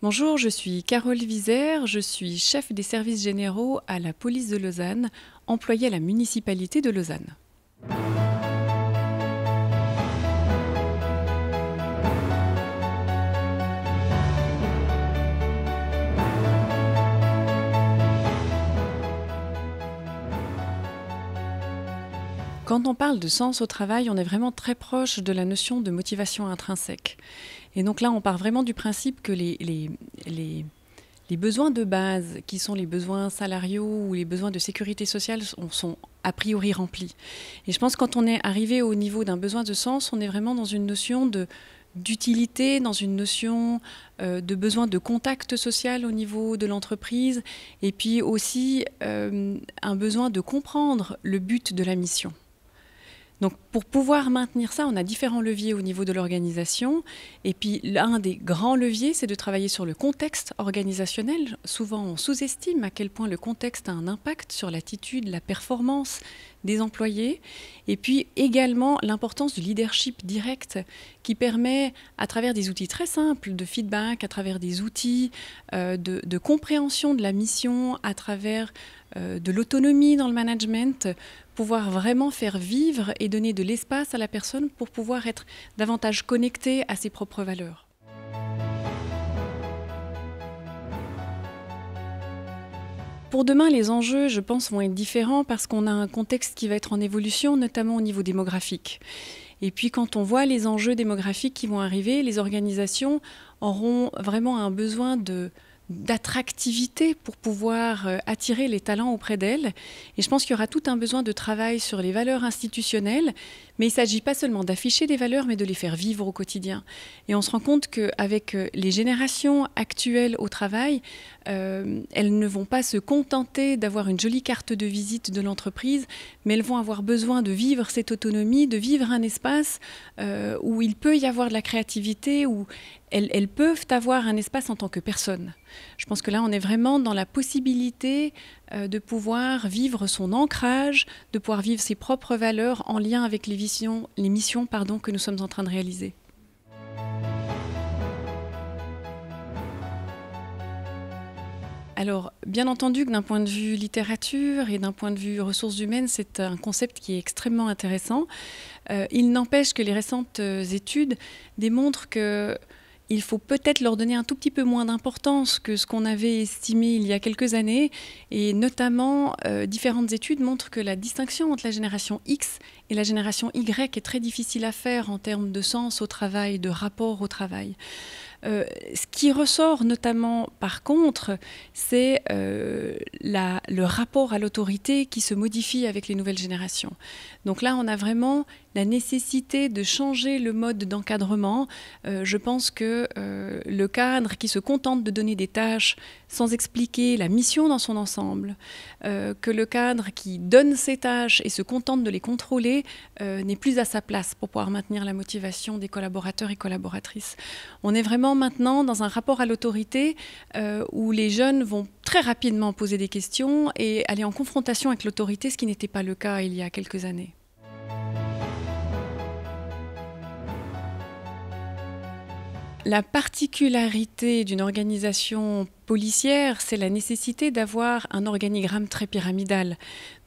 Bonjour, je suis Carole Visère, je suis chef des services généraux à la police de Lausanne, employée à la municipalité de Lausanne. Quand on parle de sens au travail, on est vraiment très proche de la notion de motivation intrinsèque. Et donc là, on part vraiment du principe que les, les, besoins de base, qui sont les besoins salariaux ou les besoins de sécurité sociale, sont, a priori remplis. Et je pense que quand on est arrivé au niveau d'un besoin de sens, on est vraiment dans une notion de, d'utilité, dans une notion euh, de besoin de contact social au niveau de l'entreprise, et puis aussi euh, un besoin de comprendre le but de la mission. Donc pour pouvoir maintenir ça, on a différents leviers au niveau de l'organisation. Et puis l'un des grands leviers, c'est de travailler sur le contexte organisationnel. Souvent, on sous-estime à quel point le contexte a un impact sur l'attitude, la performance des employés. Et puis également l'importance du leadership direct qui permet, à travers des outils très simples de feedback, à travers des outils euh, de, de compréhension de la mission, à travers euh, de l'autonomie dans le management, pouvoir vraiment faire vivre et donner de l'espace à la personne pour pouvoir être davantage connecté à ses propres valeurs. Pour demain, les enjeux, je pense, vont être différents parce qu'on a un contexte qui va être en évolution, notamment au niveau démographique. Et puis quand on voit les enjeux démographiques qui vont arriver, les organisations auront vraiment un besoin de d'attractivité pour pouvoir euh, attirer les talents auprès d'elle. Et je pense qu'il y aura tout un besoin de travail sur les valeurs institutionnelles, mais il ne s'agit pas seulement d'afficher des valeurs, mais de les faire vivre au quotidien. Et on se rend compte qu'avec euh, les générations actuelles au travail, euh, elles ne vont pas se contenter d'avoir une jolie carte de visite de l'entreprise, mais elles vont avoir besoin de vivre cette autonomie, de vivre un espace euh, où il peut y avoir de la créativité, où elles, peuvent avoir un espace en tant que personne. Je pense que là, on est vraiment dans la possibilité euh, de pouvoir vivre son ancrage, de pouvoir vivre ses propres valeurs en lien avec les, visions, les missions pardon, que nous sommes en train de réaliser. Alors, bien entendu que d'un point de vue littérature et d'un point de vue ressources humaines, c'est un concept qui est extrêmement intéressant. Euh, il n'empêche que les récentes euh, études démontrent que il faut peut-être leur donner un tout petit peu moins d'importance que ce qu'on avait estimé il y a quelques années. Et notamment, euh, différentes études montrent que la distinction entre la génération X et la génération Y est très difficile à faire en termes de sens au travail, de rapport au travail. Euh, ce qui ressort notamment, par contre, c'est euh, le rapport à l'autorité qui se modifie avec les nouvelles générations. Donc là, on a vraiment la nécessité de changer le mode d'encadrement. Euh, je pense que euh, le cadre qui se contente de donner des tâches sans expliquer la mission dans son ensemble, euh, que le cadre qui donne ses tâches et se contente de les contrôler n'est plus à sa place pour pouvoir maintenir la motivation des collaborateurs et collaboratrices. On est vraiment maintenant dans un rapport à l'autorité où les jeunes vont très rapidement poser des questions et aller en confrontation avec l'autorité, ce qui n'était pas le cas il y a quelques années. La particularité d'une organisation policière, c'est la nécessité d'avoir un organigramme très pyramidal.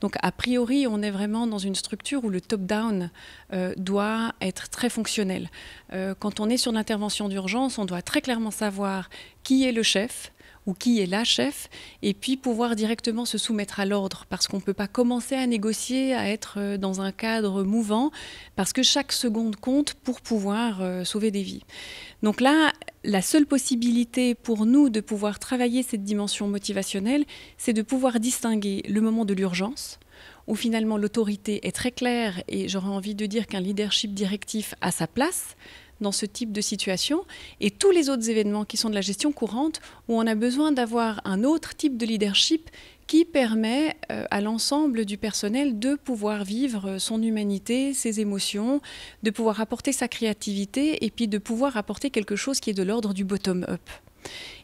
Donc a priori, on est vraiment dans une structure où le top-down euh, doit être très fonctionnel. Euh, quand on est sur l'intervention d'urgence, on doit très clairement savoir qui est le chef, ou qui est la chef, et puis pouvoir directement se soumettre à l'ordre, parce qu'on ne peut pas commencer à négocier, à être euh, dans un cadre mouvant, parce que chaque seconde compte pour pouvoir euh, sauver des vies. Donc là, la seule possibilité pour nous de pouvoir travailler cette dimension motivationnelle, c'est de pouvoir distinguer le moment de l'urgence, où finalement l'autorité est très claire, et j'aurais envie de dire qu'un leadership directif a sa place dans ce type de situation et tous les autres événements qui sont de la gestion courante où on a besoin d'avoir un autre type de leadership qui permet euh, à l'ensemble du personnel de pouvoir vivre euh, son humanité, ses émotions, de pouvoir apporter sa créativité et puis de pouvoir apporter quelque chose qui est de l'ordre du bottom-up.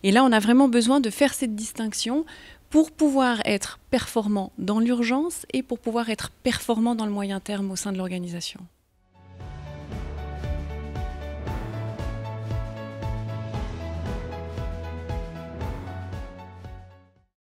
Et là, on a vraiment besoin de faire cette distinction pour pouvoir être performant dans l'urgence et pour pouvoir être performant dans le moyen terme au sein de l'organisation.